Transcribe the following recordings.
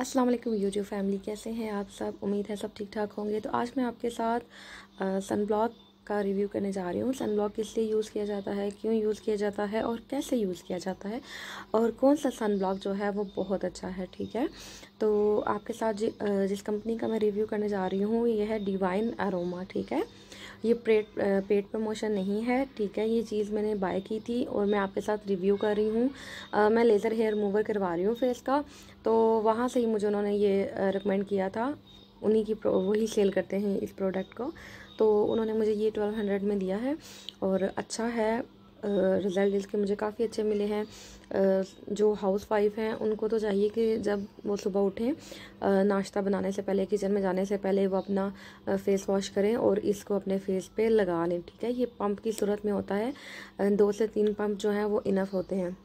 अस्सलाम वालेकुम YouTube family कैसे हैं आप सब उम्मीद है सब ठीक ठाक होंगे तो आज मैं आपके साथ सन ब्लॉक का रिव्यू करने जा रही हूँ सनब्लॉक किस लिए यूज़ किया जाता है क्यों यूज़ किया जाता है और कैसे यूज़ किया जाता है और कौन सा सनब्लॉक जो है वो बहुत अच्छा है ठीक है तो आपके साथ जि, जिस कंपनी का मैं रिव्यू करने जा रही हूँ ये है डिवाइन अरोमा ठीक है ये पेट पेट प्रमोशन नहीं है ठीक है ये चीज़ मैंने बाय की थी और मैं आपके साथ रिव्यू कर रही हूँ मैं लेज़र हेयर रिमूवर करवा रही हूँ फेस का तो वहाँ से ही मुझे उन्होंने ये रिकमेंड किया था उन्हीं की वही सेल करते हैं इस प्रोडक्ट को तो उन्होंने मुझे ये ट्वेल्व हंड्रेड में दिया है और अच्छा है रिज़ल्ट इसके मुझे काफ़ी अच्छे मिले हैं जो हाउस वाइफ हैं उनको तो चाहिए कि जब वो सुबह उठें नाश्ता बनाने से पहले किचन में जाने से पहले वो अपना फ़ेस वॉश करें और इसको अपने फेस पे लगा लें ठीक है ये पंप की सूरत में होता है दो से तीन पंप जो हैं वो इनफ होते हैं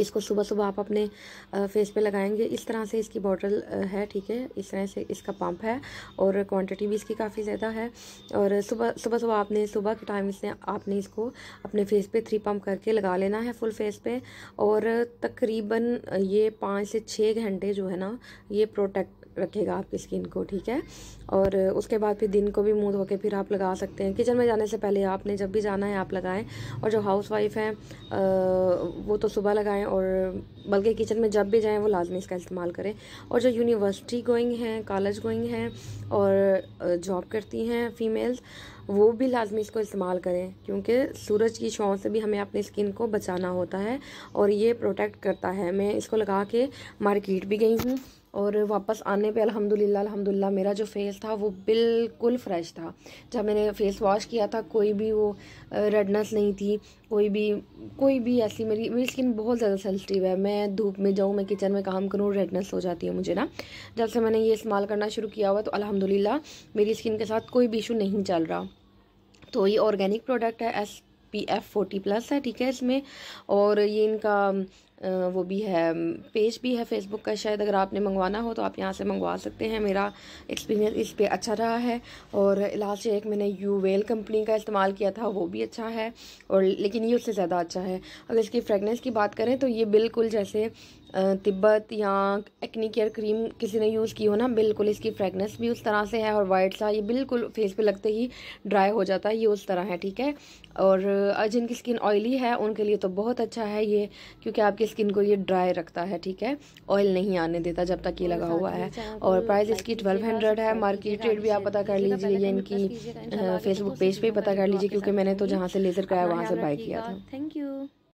इसको सुबह सुबह आप अपने फेस पे लगाएंगे इस तरह से इसकी बॉटल है ठीक है इस तरह से इसका पंप है और क्वांटिटी भी इसकी काफ़ी ज़्यादा है और सुबह सुबह सुबह आपने सुबह के टाइम इसने आपने इसको अपने फेस पे थ्री पंप करके लगा लेना है फुल फेस पे और तकरीबन ये पाँच से छः घंटे जो है ना ये प्रोटेक्ट रखेगा आपकी स्किन को ठीक है और उसके बाद फिर दिन को भी मुँह धो के फिर आप लगा सकते हैं किचन में जाने से पहले आपने जब भी जाना है आप लगाएं और जो हाउस वाइफ हैं वो तो सुबह लगाएं और बल्कि किचन में जब भी जाएँ वो लाजमी इसका इस्तेमाल करें और जो यूनिवर्सिटी गोइंग हैं कॉलेज गोइंग हैं और जॉब करती हैं फीमेल्स वो भी लाजमी इसको इस्तेमाल करें क्योंकि सूरज की शौँ से भी हमें अपनी स्किन को बचाना होता है और ये प्रोटेक्ट करता है मैं इसको लगा के मार्केट भी गई हूँ और वापस आने पे अल्हम्दुलिल्लाह अल्हम्दुलिल्लाह मेरा जो फेस था वो बिल्कुल फ्रेश था जब मैंने फेस वॉश किया था कोई भी वो रेडनेस नहीं थी कोई भी कोई भी ऐसी मेरी मेरी स्किन बहुत ज़्यादा सेंसिटिव है मैं मैं धूप में जाऊँ मैं किचन में काम करूँ रेडनेस हो जाती है मुझे ना जब से मैंने ये इस्तेमाल करना शुरू किया हुआ तो अलहमदिल्ला मेरी स्किन के साथ कोई भी इशू नहीं चल रहा तो ये ऑर्गेनिक प्रोडक्ट है S P F forty plus है ठीक है इसमें और ये इनका वो भी है पेज भी है फेसबुक का शायद अगर आपने मंगवाना हो तो आप यहाँ से मंगवा सकते हैं मेरा एक्सपीरियंस इस पर अच्छा रहा है और लास्ट एक मैंने यू वेल कंपनी का इस्तेमाल किया था वो भी अच्छा है और लेकिन ये उससे ज़्यादा अच्छा है अगर इसकी फ्रेगनेंस की बात करें तो ये बिल्कुल जैसे तिब्बत या एक्नी केयर क्रीम किसी ने यूज़ की हो ना बिल्कुल इसकी फ्रेगनेंस भी उस तरह से है और वाइट सा ये बिल्कुल फेस पे लगते ही ड्राई हो जाता है ये उस तरह है ठीक है और जिनकी स्किन ऑयली है उनके लिए तो बहुत अच्छा है ये क्योंकि आपकी स्किन को ये ड्राई रखता है ठीक है ऑयल नहीं आने देता जब तक ये लगा हुआ है और प्राइस इसकी ट्वेल्व हंड्रेड है मार्केट रेट भी आप पता कर लीजिए या इनकी फेसबुक पेज पर पता कर लीजिए क्योंकि मैंने तो जहाँ से लेज़र कराया वहाँ से बाई किया था थैंक यू